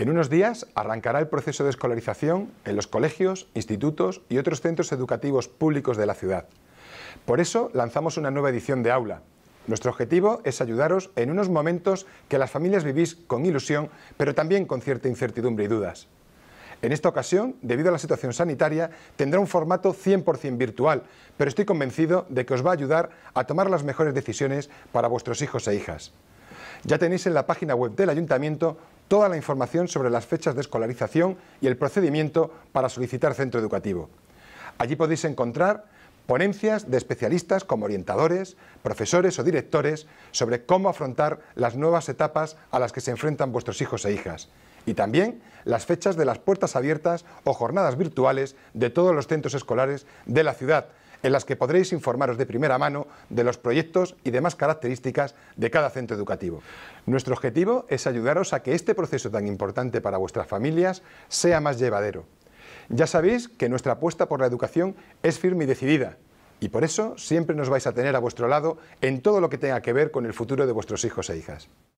En unos días arrancará el proceso de escolarización en los colegios, institutos y otros centros educativos públicos de la ciudad. Por eso lanzamos una nueva edición de Aula. Nuestro objetivo es ayudaros en unos momentos que las familias vivís con ilusión, pero también con cierta incertidumbre y dudas. En esta ocasión, debido a la situación sanitaria, tendrá un formato 100% virtual, pero estoy convencido de que os va a ayudar a tomar las mejores decisiones para vuestros hijos e hijas. Ya tenéis en la página web del ayuntamiento toda la información sobre las fechas de escolarización y el procedimiento para solicitar centro educativo. Allí podéis encontrar ponencias de especialistas como orientadores, profesores o directores sobre cómo afrontar las nuevas etapas a las que se enfrentan vuestros hijos e hijas y también las fechas de las puertas abiertas o jornadas virtuales de todos los centros escolares de la ciudad en las que podréis informaros de primera mano de los proyectos y demás características de cada centro educativo. Nuestro objetivo es ayudaros a que este proceso tan importante para vuestras familias sea más llevadero. Ya sabéis que nuestra apuesta por la educación es firme y decidida, y por eso siempre nos vais a tener a vuestro lado en todo lo que tenga que ver con el futuro de vuestros hijos e hijas.